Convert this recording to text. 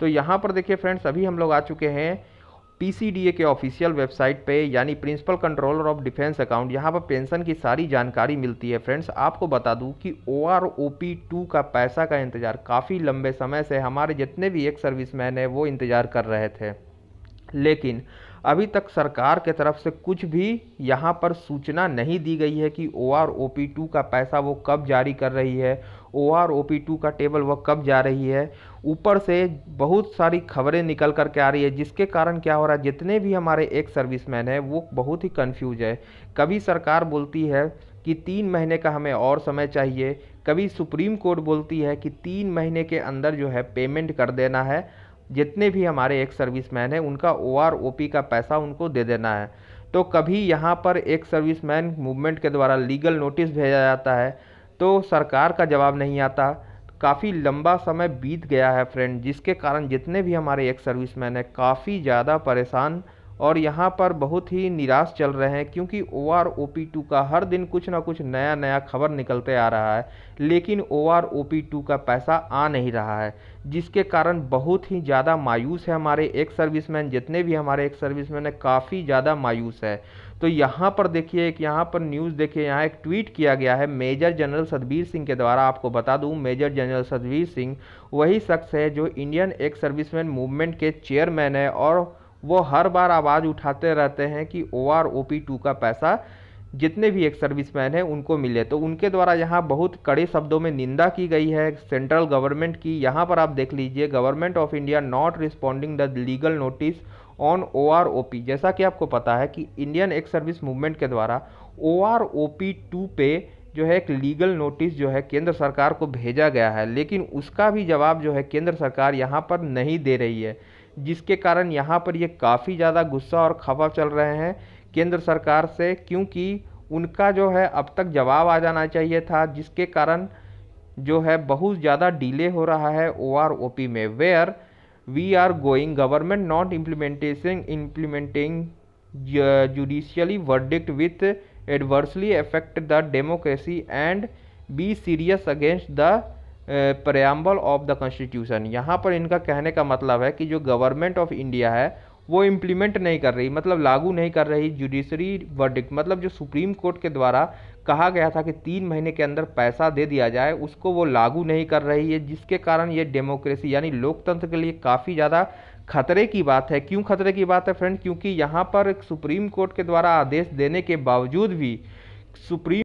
तो यहाँ पर देखिए फ्रेंड्स अभी हम लोग आ चुके हैं पीसीडीए के ऑफिशियल वेबसाइट पे यानी principal controller of defence account यहाँ पर पेंशन की सारी जानकारी मिलती है फ्रेंड्स आपको बता दूँ कि O R O P two का पैसा का इंतज़ार काफ़ी लंबे समय से हमारे जितने भी एक सर्विसमैन है वो इंतज़ार कर रहे थे लेकिन अभी तक सरकार के तरफ से कुछ भी यहाँ पर सूचना नहीं दी गई है कि O R O P two का पैसा वो कब जारी कर रही है O R O P two का टेबल वह कब जा रही है ऊपर से बहुत सारी खबरें निकल कर के आ रही है जिसके कारण क्या हो रहा है जितने भी हमारे एक सर्विसमैन हैं वो बहुत ही कंफ्यूज है कभी सरकार बोलती है कि तीन महीने का हमें और समय चाहिए कभी सुप्रीम कोर्ट बोलती है कि तीन महीने के अंदर जो है पेमेंट कर देना है जितने भी हमारे एक सर्विस मैन हैं उनका ओ आर ओ पी का पैसा उनको दे देना है तो कभी यहाँ पर एक सर्विस मैन मूवमेंट के द्वारा लीगल नोटिस भेजा जाता है तो सरकार का जवाब नहीं आता काफ़ी लंबा समय बीत गया है फ्रेंड जिसके कारण जितने भी हमारे एक सर्विस मैन हैं काफ़ी ज़्यादा परेशान और यहाँ पर बहुत ही निराश चल रहे हैं क्योंकि O R O P two का हर दिन कुछ ना कुछ नया नया खबर निकलते आ रहा है लेकिन O R O P two का पैसा आ नहीं रहा है जिसके कारण बहुत ही ज़्यादा मायूस है हमारे एक सर्विसमैन जितने भी हमारे एक सर्विसमैन है काफ़ी ज़्यादा मायूस है तो यहाँ पर देखिए एक यहाँ पर न्यूज़ देखिए यहाँ एक ट्वीट किया गया है मेजर जनरल सतबीर सिंह के द्वारा आपको बता दूँ मेजर जनरल सतबीर सिंह वही शख्स है जो इंडियन एक सर्विसमैन मूवमेंट के चेयरमैन है और वो हर बार आवाज़ उठाते रहते हैं कि O R O P two का पैसा जितने भी एक सर्विसमैन हैं उनको मिले तो उनके द्वारा यहाँ बहुत कड़े शब्दों में निंदा की गई है सेंट्रल गवर्नमेंट की यहाँ पर आप देख लीजिए government of India not responding the legal notice on O R O P जैसा कि आपको पता है कि इंडियन एक सर्विस मूवमेंट के द्वारा O R O P two पे जो है एक लीगल नोटिस जो है केंद्र सरकार को भेजा गया है लेकिन उसका भी जवाब जो है केंद्र सरकार यहाँ पर नहीं दे रही है जिसके कारण यहाँ पर ये काफ़ी ज़्यादा गुस्सा और खफा चल रहे हैं केंद्र सरकार से क्योंकि उनका जो है अब तक जवाब आ जाना चाहिए था जिसके कारण जो है बहुत ज़्यादा डिले हो रहा है ओ आर ओ पी में where we are going government not implementation implementing judicially verdict with adversely affect the democracy and be serious against the preamble of the constitution यहाँ पर इनका कहने का मतलब है कि जो गवर्नमेंट ऑफ इंडिया है वो इम्प्लीमेंट नहीं कर रही मतलब लागू नहीं कर रही जुडिशरी वर्डिक्ट मतलब जो सुप्रीम कोर्ट के द्वारा कहा गया था कि तीन महीने के अंदर पैसा दे दिया जाए उसको वो लागू नहीं कर रही है जिसके कारण ये डेमोक्रेसी यानी लोकतंत्र के लिए काफ़ी ज़्यादा खतरे की बात है क्यों खतरे की बात है फ्रेंड क्योंकि यहाँ पर सुप्रीम कोर्ट के द्वारा आदेश देने के बावजूद भी सुप्रीम